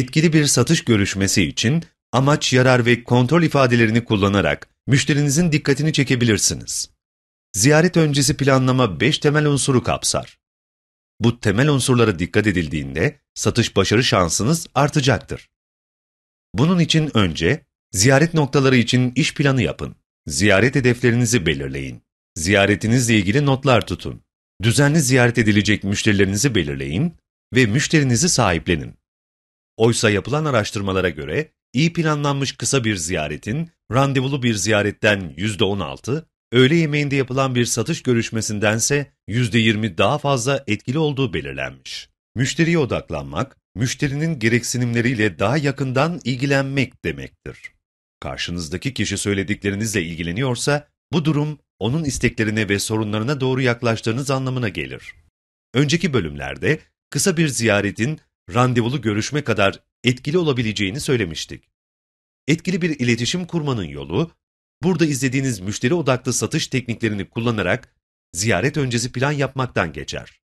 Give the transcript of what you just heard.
etkili bir satış görüşmesi için amaç, yarar ve kontrol ifadelerini kullanarak müşterinizin dikkatini çekebilirsiniz. Ziyaret öncesi planlama 5 temel unsuru kapsar. Bu temel unsurlara dikkat edildiğinde satış başarı şansınız artacaktır. Bunun için önce ziyaret noktaları için iş planı yapın. Ziyaret hedeflerinizi belirleyin. Ziyaretinizle ilgili notlar tutun. Düzenli ziyaret edilecek müşterilerinizi belirleyin ve müşterinizi sahiplenin. Oysa yapılan araştırmalara göre iyi planlanmış kısa bir ziyaretin, randevulu bir ziyaretten %16, öğle yemeğinde yapılan bir satış görüşmesindense %20 daha fazla etkili olduğu belirlenmiş. Müşteriye odaklanmak, müşterinin gereksinimleriyle daha yakından ilgilenmek demektir. Karşınızdaki kişi söylediklerinizle ilgileniyorsa, bu durum onun isteklerine ve sorunlarına doğru yaklaştığınız anlamına gelir. Önceki bölümlerde kısa bir ziyaretin randevulu görüşme kadar etkili olabileceğini söylemiştik. Etkili bir iletişim kurmanın yolu, burada izlediğiniz müşteri odaklı satış tekniklerini kullanarak ziyaret öncesi plan yapmaktan geçer.